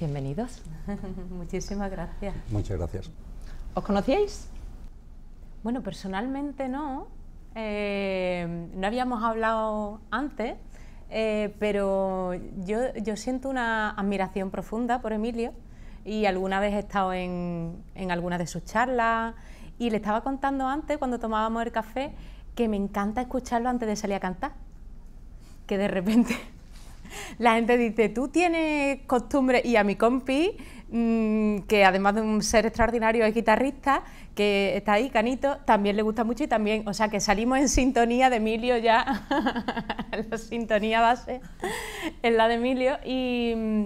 Bienvenidos. Muchísimas gracias. Muchas gracias. ¿Os conocíais? Bueno, personalmente no. Eh, no habíamos hablado antes, eh, pero yo, yo, siento una admiración profunda por Emilio y alguna vez he estado en, en alguna de sus charlas y le estaba contando antes, cuando tomábamos el café, que me encanta escucharlo antes de salir a cantar. Que de repente La gente dice, tú tienes costumbre, y a mi compi, mm, que además de un ser extraordinario es guitarrista, que está ahí, Canito, también le gusta mucho y también, o sea, que salimos en sintonía de Emilio ya, la sintonía base en la de Emilio, y mm,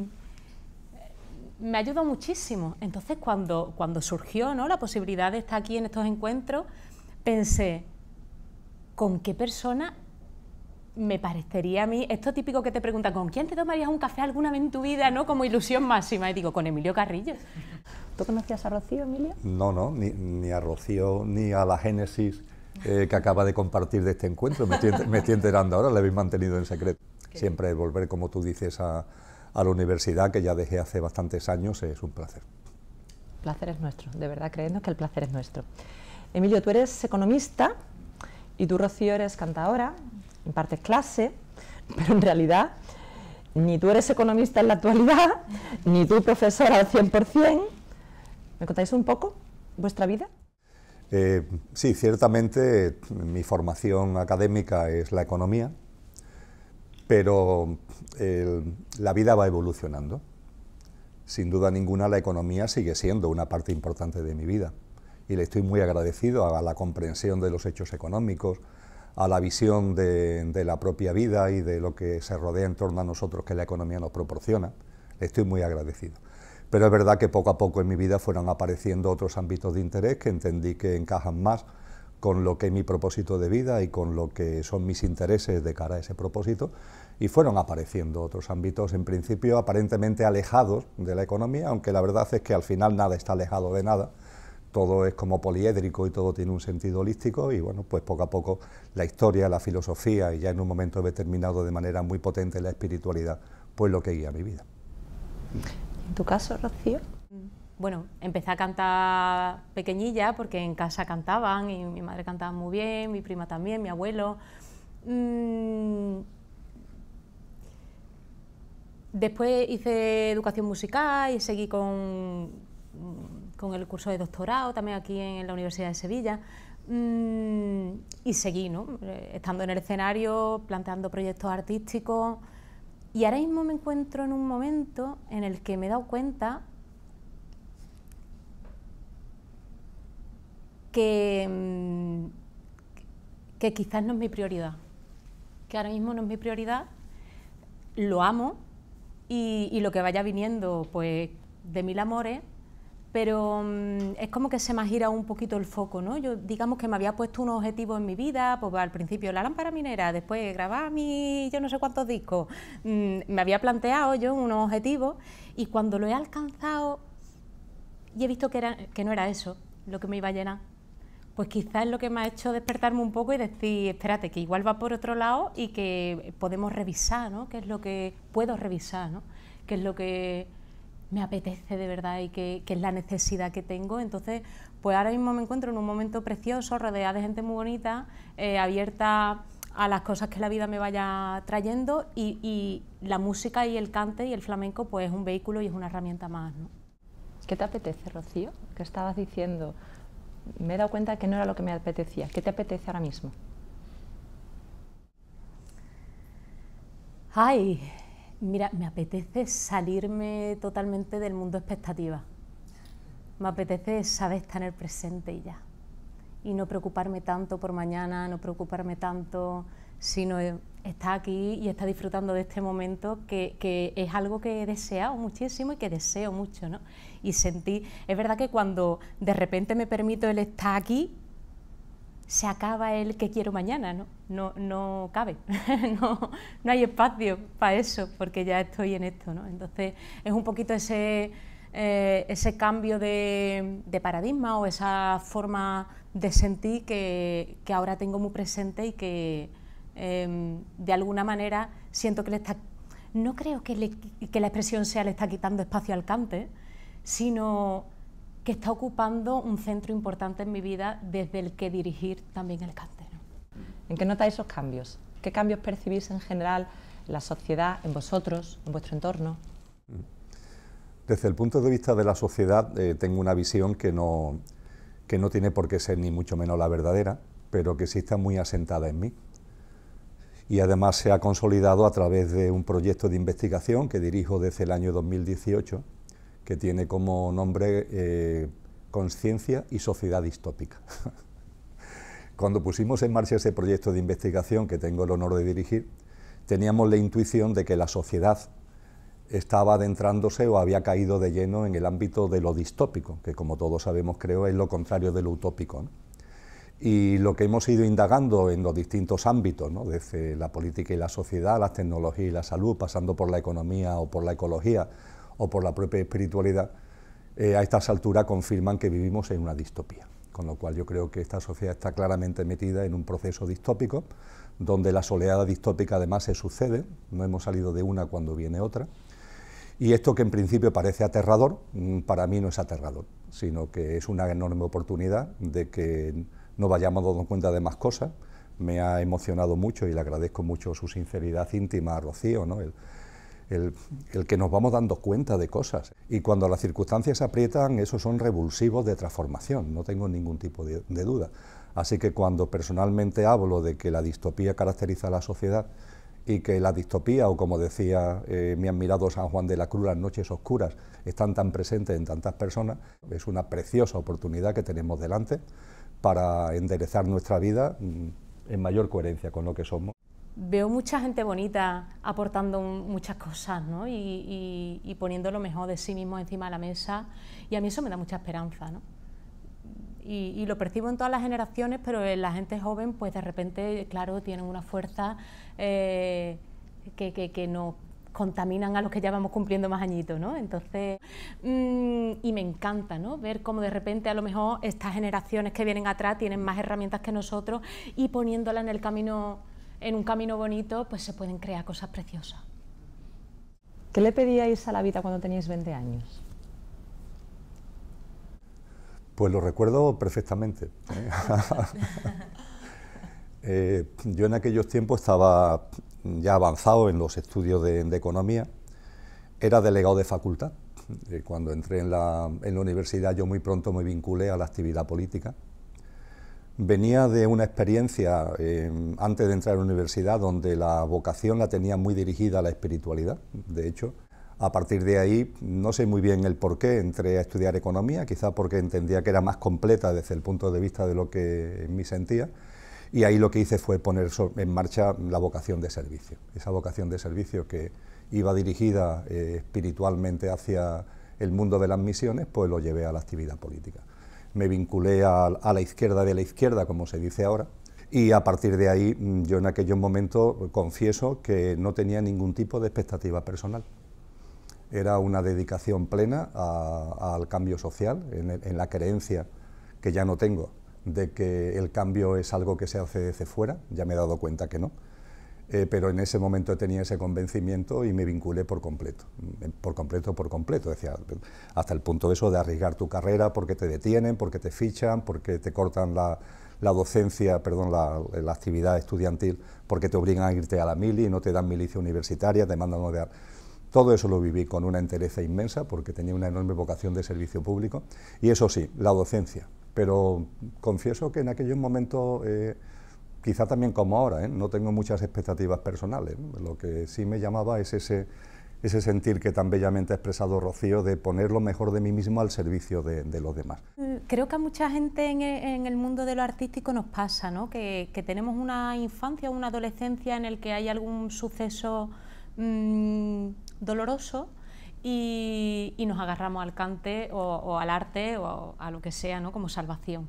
me ayudó muchísimo. Entonces, cuando, cuando surgió ¿no? la posibilidad de estar aquí en estos encuentros, pensé, ¿con qué persona me parecería a mí, esto típico que te pregunta, ¿con quién te tomarías un café alguna vez en tu vida? ¿no? Como ilusión máxima. Y digo, con Emilio Carrillo. ¿Tú conocías a Rocío, Emilio? No, no, ni, a Rocío, ni a la Génesis eh, que acaba de compartir de este encuentro. Me estoy, enterando ahora, le habéis mantenido en secreto. Siempre volver, como tú dices, a, la universidad, que ya dejé hace bastantes años, es un placer. El placer es nuestro, de verdad, creemos que el placer es nuestro. Emilio, tú eres economista, y tú, Rocío, eres cantadora, impartes clase, pero en realidad ni tú eres economista en la actualidad, ni tú profesora al 100%. ¿Me contáis un poco vuestra vida? Eh, sí, ciertamente mi formación académica es la economía, pero la vida va evolucionando. Sin duda ninguna la economía sigue siendo una parte importante de mi vida y le estoy muy agradecido a la comprensión de los hechos económicos, a la visión de, la propia vida y de lo que se rodea en torno a nosotros que la economía nos proporciona. estoy muy agradecido. Pero es verdad que poco a poco en mi vida fueron apareciendo otros ámbitos de interés que entendí que encajan más con lo que es mi propósito de vida y con lo que son mis intereses de cara a ese propósito. Y fueron apareciendo otros ámbitos, en principio aparentemente alejados de la economía, aunque la verdad es que al final nada está alejado de nada todo es como poliédrico y todo tiene un sentido holístico y bueno, pues poco a poco la historia, la filosofía y ya en un momento determinado de manera muy potente la espiritualidad, pues lo que guía mi vida. ¿En tu caso, Rocío? Bueno, empecé a cantar pequeñilla porque en casa cantaban y mi madre cantaba muy bien, mi prima también, mi abuelo. Mm, después hice educación musical y seguí con con el curso de doctorado también aquí en la Universidad de Sevilla. Mm, y seguí, ¿no? Eh, estando en el escenario, planteando proyectos artísticos. Y ahora mismo me encuentro en un momento en el que me he dado cuenta que, mm, que quizás no es mi prioridad. Que ahora mismo no es mi prioridad. Lo amo y, y lo que vaya viniendo, pues, de mil amores, pero mm, es como que se me ha girado un poquito el foco, ¿no? Yo digamos que me había puesto un objetivo en mi vida, pues al principio la lámpara minera, después grabar mi yo no sé cuántos discos, mm, me había planteado yo unos objetivos y cuando lo he alcanzado y he visto que, era, que no era eso lo que me iba a llenar, pues quizás es lo que me ha hecho despertarme un poco y decir, espérate, que igual va por otro lado y que podemos revisar, ¿no? ¿Qué es lo que puedo revisar, ¿no? ¿Qué es lo que me apetece de verdad y que, es la necesidad que tengo. Entonces, pues ahora mismo me encuentro en un momento precioso, rodeada de gente muy bonita, eh, abierta a las cosas que la vida me vaya trayendo y, la música y el cante y el flamenco pues es un vehículo y es una herramienta más. ¿no? ¿Qué te apetece, Rocío? ¿Qué estabas diciendo, me he dado cuenta que no era lo que me apetecía. ¿Qué te apetece ahora mismo? Ay, Mira, me apetece salirme totalmente del mundo expectativa. Me apetece, saber estar en el presente y ya. Y no preocuparme tanto por mañana, no preocuparme tanto, sino eh, estar aquí y estar disfrutando de este momento que, es algo que he deseado muchísimo y que deseo mucho, ¿no? Y sentí, es verdad que cuando de repente me permito el estar aquí, se acaba el que quiero mañana, ¿no? No, no cabe, no, hay espacio para eso, porque ya estoy en esto, ¿no? Entonces es un poquito ese, eh, ese cambio de, paradigma o esa forma de sentir que, ahora tengo muy presente y que em, de alguna manera siento que le está... No creo que, que la expresión sea le está quitando espacio al cante, sino que está ocupando un centro importante en mi vida desde el que dirigir también el cantero. ¿En qué notáis esos cambios? ¿Qué cambios percibís en general la sociedad, en vosotros, en vuestro entorno? Desde el punto de vista de la sociedad eh, tengo una visión que no, que no tiene por qué ser ni mucho menos la verdadera, pero que sí está muy asentada en mí. Y además se ha consolidado a través de un proyecto de investigación que dirijo desde el año 2018 que tiene como nombre eh, consciencia Conciencia y Sociedad Distópica. Cuando pusimos en marcha ese proyecto de investigación que tengo el honor de dirigir, teníamos la intuición de que la sociedad estaba adentrándose o había caído de lleno en el ámbito de lo distópico, que como todos sabemos creo es lo contrario de lo utópico. Y lo que hemos ido indagando en los distintos ámbitos, ¿no? desde la política y la sociedad, las tecnologías y la salud, pasando por la economía o por la ecología, o por la propia espiritualidad, eh, a estas alturas confirman que vivimos en una distopía. Con lo cual yo creo que esta sociedad está claramente metida en un proceso distópico, donde la soleada distópica además se sucede, no hemos salido de una cuando viene otra. Y esto que en principio parece aterrador, mm, para mí no es aterrador, sino que es una enorme oportunidad de que no vayamos dando cuenta de más cosas. Me ha emocionado mucho y le agradezco mucho su sinceridad íntima a Rocío, ¿no? el, que nos vamos dando cuenta de cosas. Y cuando las circunstancias aprietan, esos son revulsivos de transformación, no tengo ningún tipo de, duda. Así que cuando personalmente hablo de que la distopía caracteriza a la sociedad y que la distopía, o como decía eh, mi admirado San Juan de la Cruz, las noches oscuras están tan presentes en tantas personas, es una preciosa oportunidad que tenemos delante para enderezar nuestra vida mm, en mayor coherencia con lo que somos veo mucha gente bonita aportando muchas cosas ¿no? y, poniendo lo mejor de sí mismo encima de la mesa y a mí eso me da mucha esperanza. ¿no? Y, lo percibo en todas las generaciones, pero la gente joven pues de repente, claro, tienen una fuerza eh, que, nos contaminan a los que ya vamos cumpliendo más añitos, ¿no? Entonces, mm, y me encanta, ¿no? Ver cómo de repente a lo mejor estas generaciones que vienen atrás tienen más herramientas que nosotros y poniéndolas en el camino en un camino bonito pues se pueden crear cosas preciosas. ¿Qué le pedíais a la vida cuando teníais 20 años? Pues lo recuerdo perfectamente. ¿eh? Eh, yo en aquellos tiempos estaba ya avanzado en los estudios de, economía, era delegado de facultad. Eh, cuando entré en la universidad yo muy pronto me vinculé a la actividad política Venía de una experiencia em, antes de entrar a la universidad donde la vocación la tenía muy dirigida a la espiritualidad. De hecho, a partir de ahí, no sé muy bien el por qué, entré a estudiar economía, quizá porque entendía que era más completa desde el punto de vista de lo que en sentía. Y ahí lo que hice fue poner en marcha la vocación de servicio. Esa vocación de servicio que iba dirigida eh, espiritualmente hacia el mundo de las misiones, pues lo llevé a la actividad política me vinculé a, la izquierda de la izquierda, como se dice ahora, y a partir de ahí mm, yo en aquel momento confieso que no tenía ningún tipo de expectativa personal. Era una dedicación plena al cambio social, en, en, la creencia que ya no tengo de que el cambio es algo que se hace desde fuera, ya me he dado cuenta que no, eh, pero en ese momento tenía ese convencimiento y me vinculé por completo, mm, por completo, por completo, decía, hasta el punto de eso de arriesgar tu carrera porque te detienen, porque te fichan, porque te cortan la, docencia, perdón, la, actividad estudiantil, porque te obligan a irte a la mili, ...y no te dan milicia universitaria, te mandan a odiar. Todo eso lo viví con una entereza inmensa porque tenía una enorme vocación de servicio público y eso sí, la docencia. Pero confieso que en aquellos momentos... Eh, quizá también como ahora, ¿eh? no tengo muchas expectativas personales. Lo que sí me llamaba es ese, sentir que tan bellamente ha expresado Rocío de poner lo mejor de mí mismo al servicio de, los demás. Mm, creo que a mucha gente e, en el, mundo de lo artístico nos pasa, ¿no? que, tenemos una infancia, o una adolescencia en el que hay algún suceso mm, doloroso y, nos agarramos al cante o, al arte o a lo que sea ¿no? como salvación.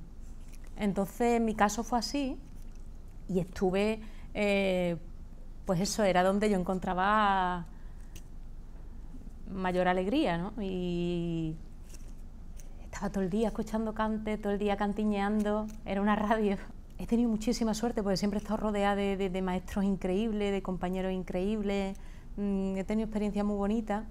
Entonces mi caso fue así, y estuve, eh, pues eso, era donde yo encontraba mayor alegría, ¿no? Y estaba todo el día escuchando cante, todo el día cantiñeando, era una radio. He tenido muchísima suerte porque siempre he estado rodeada de, maestros increíbles, de compañeros increíbles, mm, he tenido experiencias muy bonitas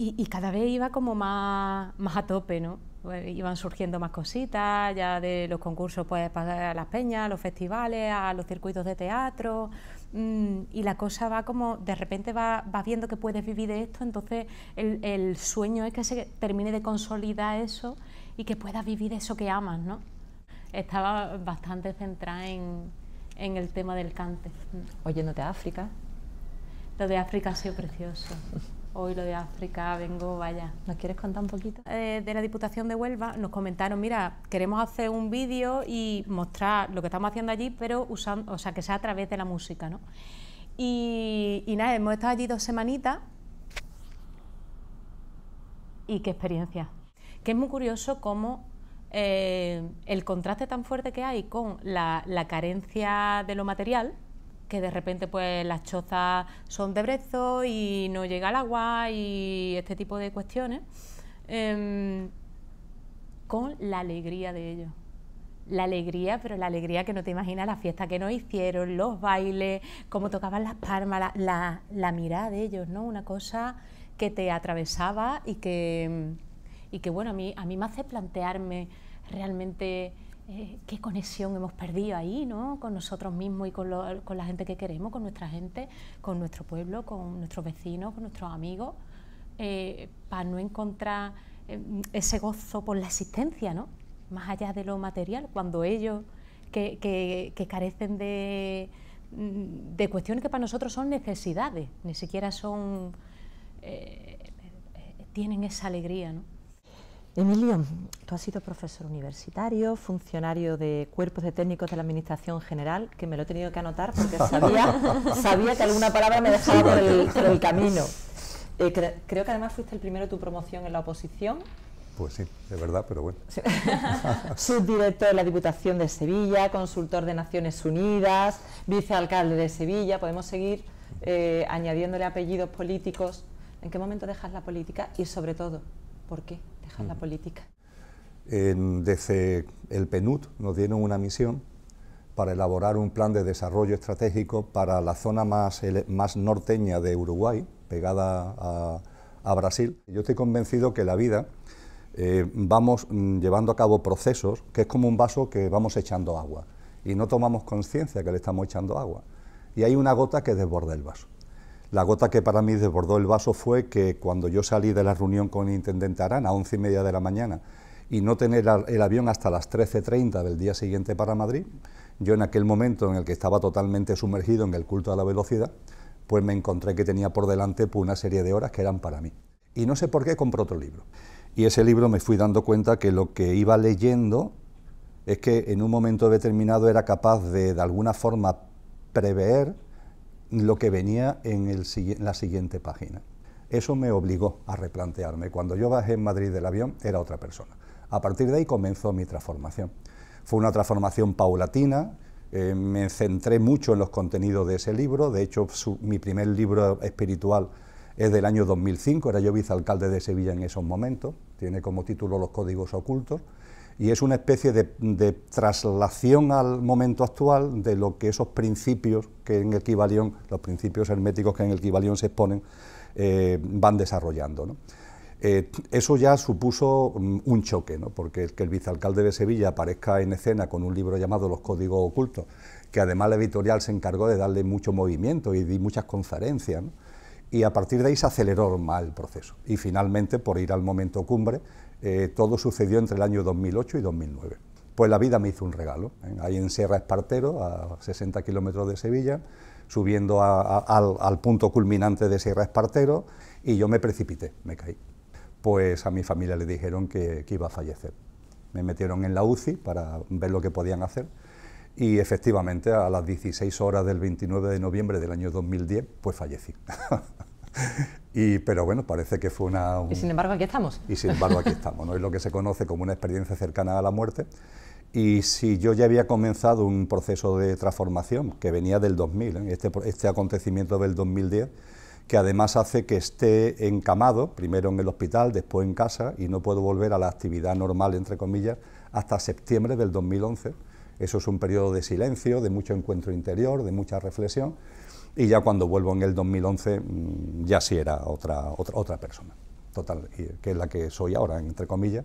y, cada vez iba como más a tope, ¿no? Pues, iban surgiendo más cositas, ya de los concursos pues a las peñas, los festivales, a los circuitos de teatro, mm, y la cosa va como, de repente vas viendo que puedes vivir de esto, entonces el, sueño es que se termine de consolidar eso y que puedas vivir eso que amas, ¿no? Estaba bastante centrada en, en el tema del cante. Oyéndote a África. Lo de África ha sido precioso. hoy lo de África, vengo, vaya. ¿Nos quieres contar un poquito? Eh, de la Diputación de Huelva nos comentaron, mira, queremos hacer un vídeo y mostrar lo que estamos haciendo allí, pero usando, o sea, que sea a través de la música, ¿no? Y, nada, hemos estado allí dos semanitas. Y qué experiencia. Que es muy curioso cómo eh, el contraste tan fuerte que hay con la carencia de lo material, que de repente pues las chozas son de brezo y no llega el agua y este tipo de cuestiones, em, con la alegría de ellos. La alegría, pero la alegría que no te imaginas, la fiesta que nos hicieron, los bailes, cómo tocaban las palmas, la, la mirada de ellos, ¿no? Una cosa que te atravesaba y que, que bueno, a mí, a mí me hace plantearme realmente eh, qué conexión hemos perdido ahí, ¿no? Con nosotros mismos y con, la gente que queremos, con nuestra gente, con nuestro pueblo, con nuestros vecinos, con nuestros amigos, eh, para no encontrar eh, ese gozo por la existencia, ¿no? Más allá de lo material, cuando ellos que, carecen de, de cuestiones que para nosotros son necesidades, ni siquiera son... tienen esa alegría, ¿no? Emilio, tú has sido profesor universitario, funcionario de cuerpos de técnicos de la Administración General, que me lo he tenido que anotar porque sabía, que alguna palabra me dejaba por el, camino. Eh, creo que además fuiste el primero de tu promoción en la oposición. Pues sí, de verdad, pero bueno. Subdirector de la Diputación de Sevilla, consultor de Naciones Unidas, vicealcalde de Sevilla, podemos seguir eh, añadiéndole apellidos políticos. ¿En qué momento dejas la política? Y sobre todo, ¿Por qué dejar la mm. política? desde el PNUD nos dieron una misión para elaborar un plan de desarrollo estratégico para la zona más, más norteña de Uruguay, pegada a, Brasil. Yo estoy convencido que la vida eh, vamos mm, llevando a cabo procesos que es como un vaso que vamos echando agua y no tomamos conciencia que le estamos echando agua. Y hay una gota que desborda el vaso. La gota que para mí desbordó el vaso fue que cuando yo salí de la reunión con el intendente Arana a 11 y media de la mañana y no tener el avión hasta las 13.30 del día siguiente para Madrid, yo en aquel momento en el que estaba totalmente sumergido en el culto a la velocidad, pues me encontré que tenía por delante pues, una serie de horas que eran para mí. Y no sé por qué compré otro libro. Y ese libro me fui dando cuenta que lo que iba leyendo es que en un momento determinado era capaz de, de alguna forma, prever lo que venía en, la siguiente página. Eso me obligó a replantearme. Cuando yo bajé en Madrid del avión era otra persona. A partir de ahí comenzó mi transformación. Fue una transformación paulatina, eh, me centré mucho en los contenidos de ese libro, de hecho mi primer libro espiritual es del año 2005, era yo vicealcalde de Sevilla en esos momentos, tiene como título Los Códigos Ocultos, y es una especie de, traslación al momento actual de lo que esos principios que en el los principios herméticos que en el Kibalión se exponen, eh, van desarrollando. Eh, eso ya supuso mm, un choque, ¿no? porque el que el vicealcalde de Sevilla aparezca en escena con un libro llamado Los Códigos Ocultos, que además la editorial se encargó de darle mucho movimiento y di muchas conferencias, y a partir de ahí se aceleró más el proceso. Y finalmente, por ir al momento cumbre, eh, todo sucedió entre el año 2008 y 2009. Pues la vida me hizo un regalo. ¿eh? Ahí en Sierra Espartero, a 60 kilómetros de Sevilla, subiendo al, punto culminante de Sierra Espartero, y yo me precipité, me caí. Pues a mi familia le dijeron que, que iba a fallecer. Me metieron en la UCI para ver lo que podían hacer. Y efectivamente, a las 16 horas del 29 de noviembre del año 2010, pues fallecí. Y, pero bueno, parece que fue una... y sin embargo aquí estamos. Y sin embargo aquí estamos, ¿no? Es lo que se conoce como una experiencia cercana a la muerte. Y si yo ya había comenzado un proceso de transformación que venía del 2000, ¿eh? este, este acontecimiento del 2010, que además hace que esté encamado, primero en el hospital, después en casa, y no puedo volver a la actividad normal, entre comillas, hasta septiembre del 2011. Eso es un periodo de silencio, de mucho encuentro interior, de mucha reflexión, y ya cuando vuelvo en el 2011 mm, ya sí era otra, otra, otra persona, total, que es la que soy ahora, entre comillas,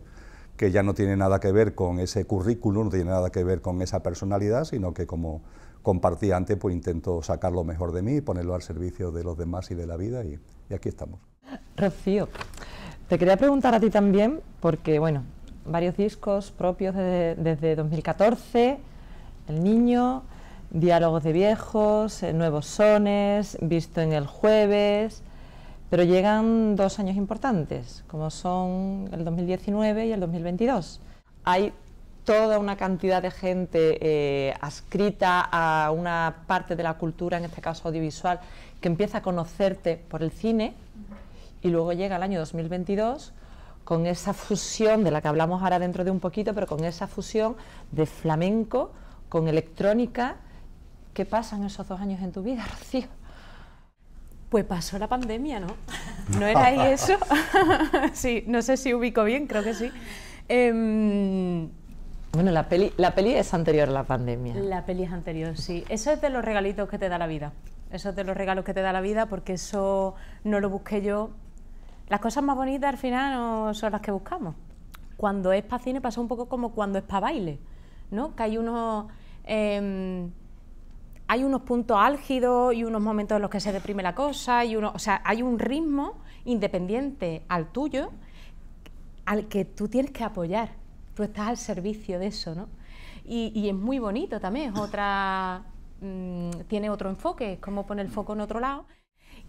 que ya no tiene nada que ver con ese currículum, no tiene nada que ver con esa personalidad, sino que como compartí antes, pues intento sacar lo mejor de mí, ponerlo al servicio de los demás y de la vida, y, aquí estamos. Rocío, te quería preguntar a ti también, porque bueno, varios discos propios desde 2014, El Niño, Diálogos de viejos, eh, nuevos sones, visto en el jueves, pero llegan dos años importantes, como son el 2019 y el 2022. Hay toda una cantidad de gente eh, adscrita a una parte de la cultura, en este caso audiovisual, que empieza a conocerte por el cine y luego llega el año 2022 con esa fusión de la que hablamos ahora dentro de un poquito, pero con esa fusión de flamenco con electrónica ¿Qué pasan esos dos años en tu vida, Rocío? Pues pasó la pandemia, ¿no? ¿No era ahí eso? sí, no sé si ubico bien, creo que sí. Em, bueno, la peli, es anterior a la pandemia. La peli es anterior, sí. Eso es de los regalitos que te da la vida. Eso es de los regalos que te da la vida porque eso no lo busqué yo. Las cosas más bonitas al final son las que buscamos. Cuando es para cine pasa un poco como cuando es para baile, ¿no? Que hay unos... Em, hay unos puntos álgidos y unos momentos en los que se deprime la cosa, y uno, o sea, hay un ritmo independiente al tuyo al que tú tienes que apoyar, tú estás al servicio de eso, ¿no? Y, es muy bonito también, otra, mm, tiene otro enfoque, es como poner el foco en otro lado.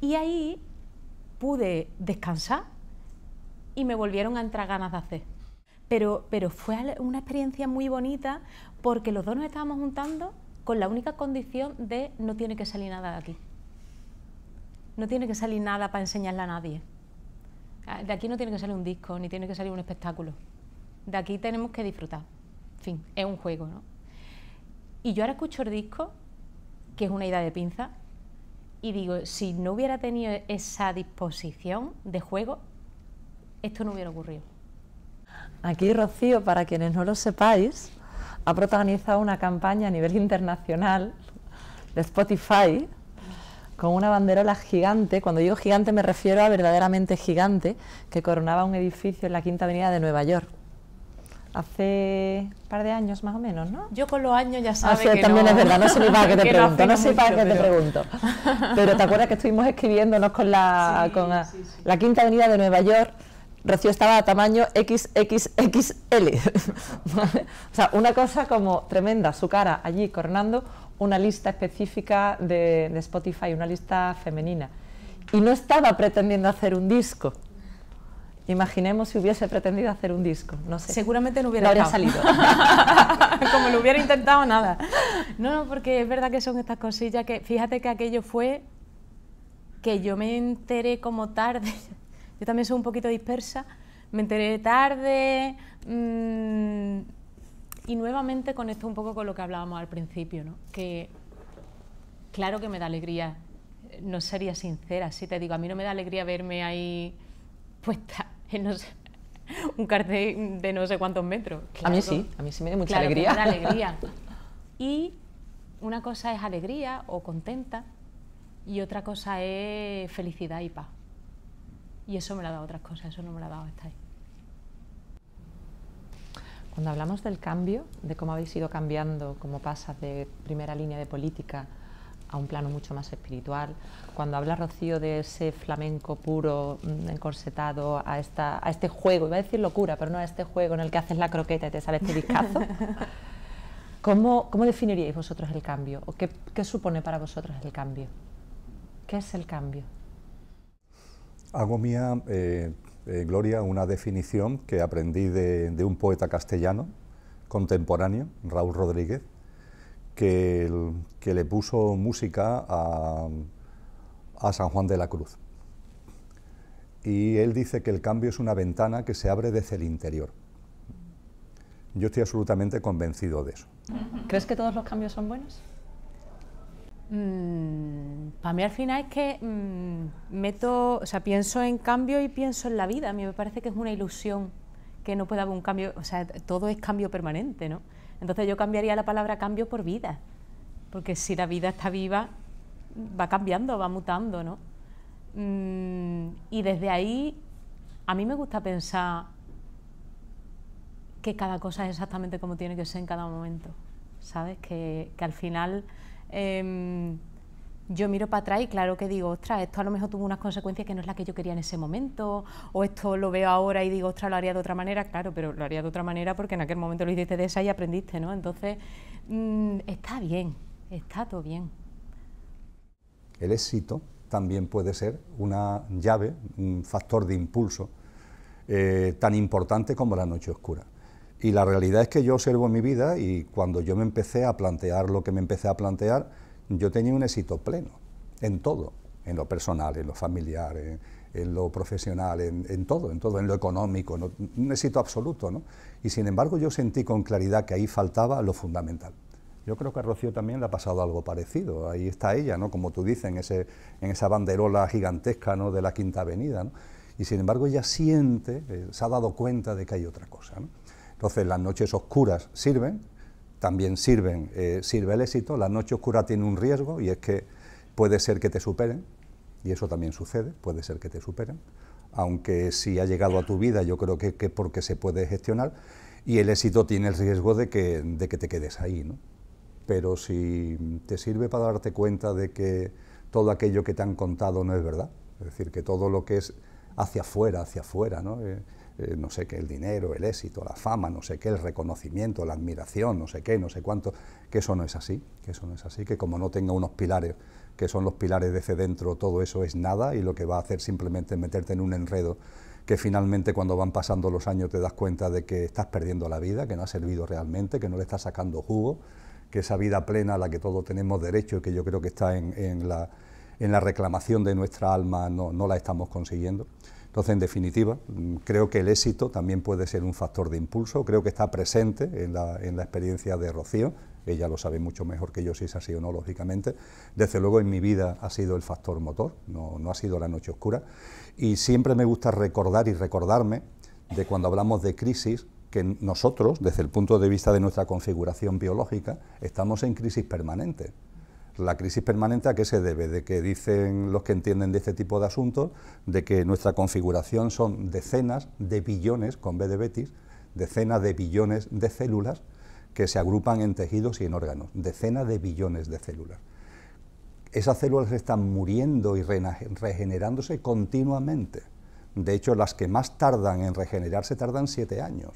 Y ahí pude descansar y me volvieron a entrar ganas de hacer. Pero, pero fue una experiencia muy bonita porque los dos nos estábamos juntando con la única condición de no tiene que salir nada de aquí. No tiene que salir nada para enseñarle a nadie. Ah, de aquí no tiene que salir un disco, ni tiene que salir un espectáculo. De aquí tenemos que disfrutar. En fin, es un juego, ¿no? Y yo ahora escucho el disco, que es una idea de pinza, y digo, si no hubiera tenido esa disposición de juego, esto no hubiera ocurrido. Aquí Rocío, para quienes no lo sepáis, ha protagonizado una campaña a nivel internacional de Spotify con una banderola gigante, cuando digo gigante me refiero a verdaderamente gigante, que coronaba un edificio en la Quinta Avenida de Nueva York. Hace un par de años más o menos, ¿no? Yo con los años ya ah, sabes. que también es verdad, no sé para qué te pregunto, no, sé para qué te pregunto. Pero te acuerdas que estuvimos escribiéndonos con con la Quinta Avenida de Nueva York Rocío estaba a tamaño XXXL. O sea, una cosa como tremenda, su cara allí coronando una lista específica de, Spotify, una lista femenina. Y no estaba pretendiendo hacer un disco. Imaginemos si hubiese pretendido hacer un disco, no sé. Seguramente no hubiera, salido. Como lo hubiera intentado, nada. No, no, porque es verdad que son estas cosillas que, fíjate que aquello fue que yo me enteré como tarde, yo también soy un poquito dispersa, me enteré tarde mm, y nuevamente conecto un poco con lo que hablábamos al principio, ¿no? que claro que me da alegría, eh, no sería sincera si te digo, a mí no me da alegría verme ahí puesta en un cartel de no sé cuántos metros. a mí sí, a mí sí me da mucha alegría. alegría. Y una cosa es alegría o contenta y otra cosa es felicidad y paz. Y eso me lo ha dado otras cosas, eso no me lo ha dado esta. ahí. Cuando hablamos del cambio, de cómo habéis ido cambiando, cómo pasas de primera línea de política a un plano mucho más espiritual, cuando habla Rocío de ese flamenco puro, mm, encorsetado, a, esta, este juego, iba a decir locura, pero no a este juego en el que haces la croqueta y te sale este discazo, ¿cómo, definiríais vosotros el cambio? ¿O qué supone para vosotros el cambio? ¿Qué es el cambio? Hago mía, eh, eh, Gloria, una definición que aprendí de, un poeta castellano contemporáneo, Raúl Rodríguez, que, le puso música a San Juan de la Cruz. Y él dice que el cambio es una ventana que se abre desde el interior. Yo estoy absolutamente convencido de eso. ¿Crees que todos los cambios son buenos? Mm, para mí al final es que mm, meto, o sea, pienso en cambio y pienso en la vida. A mí me parece que es una ilusión que no pueda haber un cambio, o sea, todo es cambio permanente, ¿no? Entonces yo cambiaría la palabra cambio por vida, porque si la vida está viva, va cambiando, va mutando, ¿no? Mm, y desde ahí, a mí me gusta pensar que cada cosa es exactamente como tiene que ser en cada momento, ¿sabes? que al final Em, yo miro para atrás y claro que digo, ostras, esto a lo mejor tuvo unas consecuencias que no es la que yo quería en ese momento, o esto lo veo ahora y digo, ostras, lo haría de otra manera, claro, pero lo haría de otra manera porque en aquel momento lo hiciste de esa y aprendiste, ¿no? Entonces, mm, está bien, está todo bien. El éxito también puede ser una llave, un factor de impulso eh, tan importante como la noche oscura. Y la realidad es que yo observo mi vida y cuando yo me empecé a plantear lo que me empecé a plantear, yo tenía un éxito pleno, en todo, en lo personal, en lo familiar, en, lo profesional, en, todo, en todo, en lo económico, un éxito absoluto. ¿no? Y sin embargo yo sentí con claridad que ahí faltaba lo fundamental. Yo creo que a Rocío también le ha pasado algo parecido. Ahí está ella, ¿no? como tú dices, en, esa banderola gigantesca ¿no? de la Quinta Avenida. ¿no? Y sin embargo ella siente, eh, se ha dado cuenta de que hay otra cosa. ¿no? Entonces las noches oscuras sirven, también sirven, eh, sirve el éxito, la noche oscura tiene un riesgo y es que puede ser que te superen, y eso también sucede, puede ser que te superen, aunque si ha llegado a tu vida yo creo que, es porque se puede gestionar, y el éxito tiene el riesgo de que, te quedes ahí, ¿no? Pero si te sirve para darte cuenta de que todo aquello que te han contado no es verdad, es decir, que todo lo que es hacia afuera, hacia afuera, ¿no? Eh, eh, no sé qué, el dinero, el éxito, la fama, no sé qué, el reconocimiento, la admiración, no sé qué, no sé cuánto, que eso no es así, que eso no es así, que como no tenga unos pilares, que son los pilares de ese dentro, todo eso es nada y lo que va a hacer simplemente es meterte en un enredo que finalmente cuando van pasando los años te das cuenta de que estás perdiendo la vida, que no ha servido realmente, que no le estás sacando jugo, que esa vida plena a la que todos tenemos derecho y que yo creo que está en, la, en la, reclamación de nuestra alma no la estamos consiguiendo. Entonces, en definitiva, creo que el éxito también puede ser un factor de impulso, creo que está presente en la, experiencia de Rocío, ella lo sabe mucho mejor que yo si es así o no, lógicamente. Desde luego en mi vida ha sido el factor motor, no, no ha sido la noche oscura. Y siempre me gusta recordar y recordarme de cuando hablamos de crisis, que nosotros, desde el punto de vista de nuestra configuración biológica, estamos en crisis permanente. La crisis permanente a qué se debe? De que dicen los que entienden de este tipo de asuntos, de que nuestra configuración son decenas de billones, con B de Betis, decenas de billones de células que se agrupan en tejidos y en órganos, decenas de billones de células. Esas células están muriendo y regenerándose continuamente. De hecho, las que más tardan en regenerarse tardan siete años.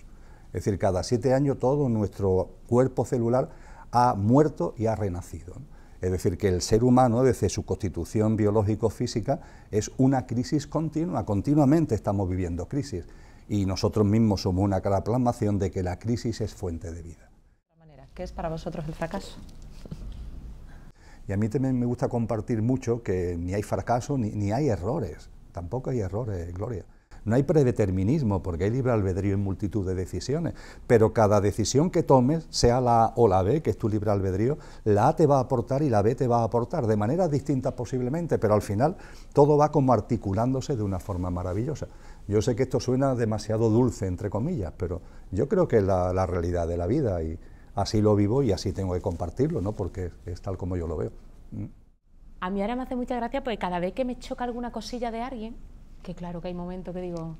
Es decir, cada siete años todo nuestro cuerpo celular ha muerto y ha renacido. Es decir, que el ser humano, desde su constitución biológico-física, es una crisis continua, continuamente estamos viviendo crisis. Y nosotros mismos somos una plasmación de que la crisis es fuente de vida. ¿Qué es para vosotros el fracaso? Y a mí también me gusta compartir mucho que ni hay fracaso ni, ni hay errores. Tampoco hay errores, Gloria. No hay predeterminismo porque hay libre albedrío en multitud de decisiones, pero cada decisión que tomes, sea la A o la B, que es tu libre albedrío, la A te va a aportar y la B te va a aportar, de maneras distintas posiblemente, pero al final todo va como articulándose de una forma maravillosa. Yo sé que esto suena demasiado dulce, entre comillas, pero yo creo que es la, la realidad de la vida y así lo vivo y así tengo que compartirlo, ¿no? porque es tal como yo lo veo. A mí ahora me hace mucha gracia porque cada vez que me choca alguna cosilla de alguien, que claro que hay momentos que digo,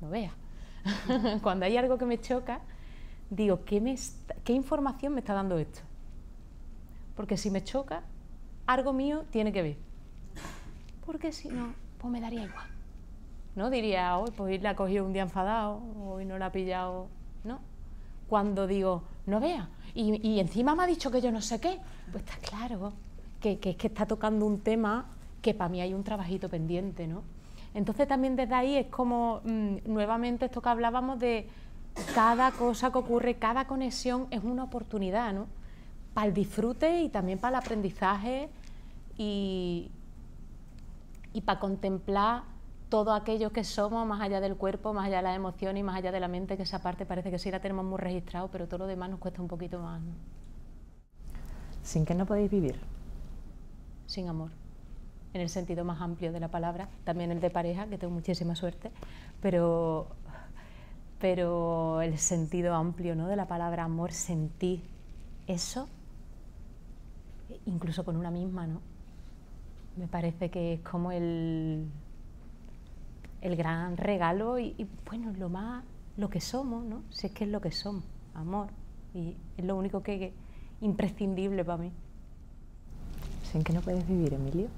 no vea. Cuando hay algo que me choca, digo, ¿qué, ¿qué información me está dando esto? Porque si me choca, algo mío tiene que ver. Porque si no, pues me daría igual. No diría, hoy pues la ha cogido un día enfadado, hoy no la ha pillado. No. Cuando digo, no vea, y, encima me ha dicho que yo no sé qué, pues está claro que, que es que está tocando un tema que para mí hay un trabajito pendiente, ¿no? Entonces también desde ahí es como mm, nuevamente esto que hablábamos de cada cosa que ocurre, cada conexión es una oportunidad, ¿no? Para el disfrute y también para el aprendizaje y, para contemplar todo aquello que somos más allá del cuerpo, más allá de las emociones y más allá de la mente, que esa parte parece que sí la tenemos muy registrado, pero todo lo demás nos cuesta un poquito más. Sin que no podéis vivir. Sin amor en el sentido más amplio de la palabra, también el de pareja, que tengo muchísima suerte, pero, pero el sentido amplio ¿no? de la palabra amor, sentir eso, incluso con una misma, ¿no? Me parece que es como el, el gran regalo y, bueno, lo más, lo que somos, ¿no? Si es que es lo que somos, amor, y es lo único que, imprescindible para mí. ¿En qué no puedes vivir, Emilio?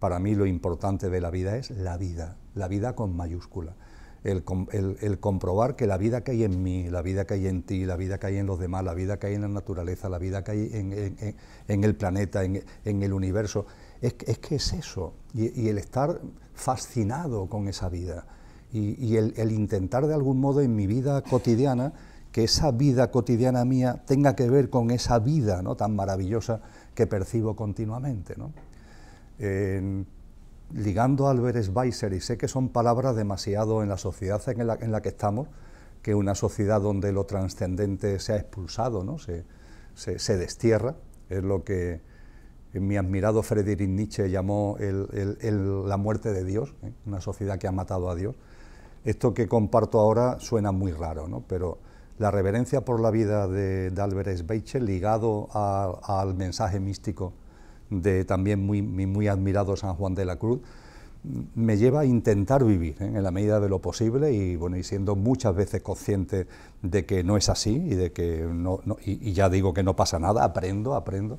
Para mí lo importante de la vida es la vida, la vida con mayúscula. El, comprobar que la vida que hay en mí, la vida que hay en ti, la vida que hay en los demás, la vida que hay en la naturaleza, la vida que hay en, el planeta, en, el universo, es, que es eso. Y, el estar fascinado con esa vida. Y, el, intentar de algún modo en mi vida cotidiana que esa vida cotidiana mía tenga que ver con esa vida ¿no? tan maravillosa que percibo continuamente ligando a Albert Schweitzer, y sé que son palabras demasiado en la sociedad en la, que estamos, que una sociedad donde lo trascendente se ha expulsado, ¿no? Se, destierra, es lo que mi admirado Friedrich Nietzsche llamó la muerte de Dios, ¿eh? una sociedad que ha matado a Dios. Esto que comparto ahora suena muy raro, pero la reverencia por la vida de, de Albert Schweitzer ligado al mensaje místico de también muy, muy admirado San Juan de la Cruz, me lleva a intentar vivir ¿eh? en la medida de lo posible y bueno y siendo muchas veces consciente de que no es así y de que no, ya digo que no pasa nada aprendo aprendo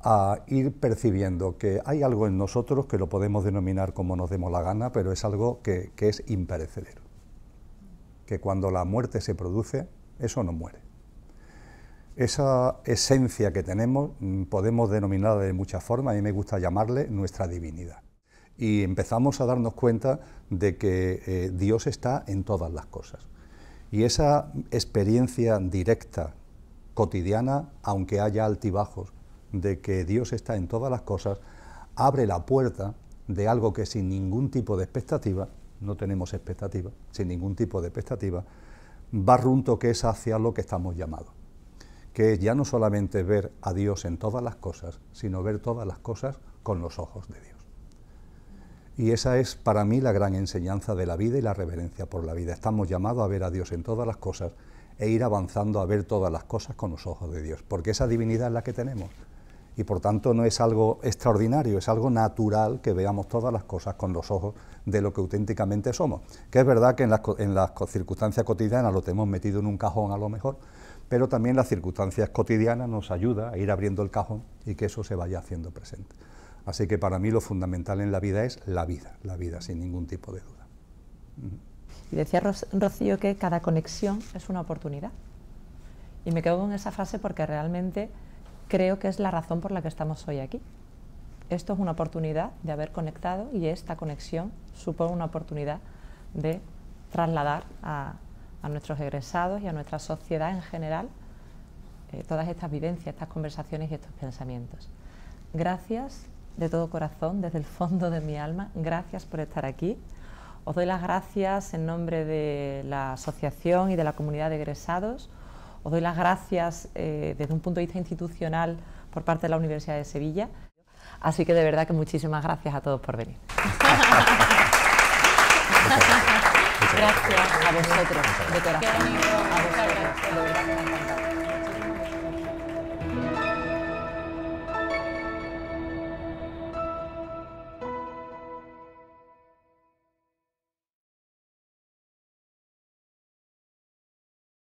a ir percibiendo que hay algo en nosotros que lo podemos denominar como nos demos la gana pero es algo que, que es imperecedero que cuando la muerte se produce eso no muere esa esencia que tenemos mm, podemos denominarla de muchas formas, a mí me gusta llamarle nuestra divinidad. Y empezamos a darnos cuenta de que eh, Dios está en todas las cosas. Y esa experiencia directa, cotidiana, aunque haya altibajos, de que Dios está en todas las cosas, abre la puerta de algo que sin ningún tipo de expectativa, no tenemos expectativa, sin ningún tipo de expectativa, va runto que es hacia lo que estamos llamados que es ya no solamente ver a Dios en todas las cosas, sino ver todas las cosas con los ojos de Dios. Y esa es para mí la gran enseñanza de la vida y la reverencia por la vida. Estamos llamados a ver a Dios en todas las cosas e ir avanzando a ver todas las cosas con los ojos de Dios, porque esa divinidad es la que tenemos. Y por tanto no es algo extraordinario, es algo natural que veamos todas las cosas con los ojos de lo que auténticamente somos. Que es verdad que en las, en las circunstancias cotidianas lo tenemos metido en un cajón a lo mejor, pero también las circunstancias cotidianas nos ayuda a ir abriendo el cajón y que eso se vaya haciendo presente. Así que para mí lo fundamental en la vida es la vida, la vida sin ningún tipo de duda. Y decía Rocío que cada conexión es una oportunidad. Y me quedo con esa frase porque realmente creo que es la razón por la que estamos hoy aquí. Esto es una oportunidad de haber conectado y esta conexión supone una oportunidad de trasladar a, a nuestros egresados y a nuestra sociedad en general eh, todas estas vivencias, estas conversaciones y estos pensamientos. Gracias de todo corazón, desde el fondo de mi alma, gracias por estar aquí. Os doy las gracias en nombre de la asociación y de la comunidad de egresados. Os doy las gracias eh, desde un punto de vista institucional por parte de la Universidad de Sevilla. Así que de verdad que muchísimas gracias a todos por venir. Gracias a vosotros, de corazón. A vosotros.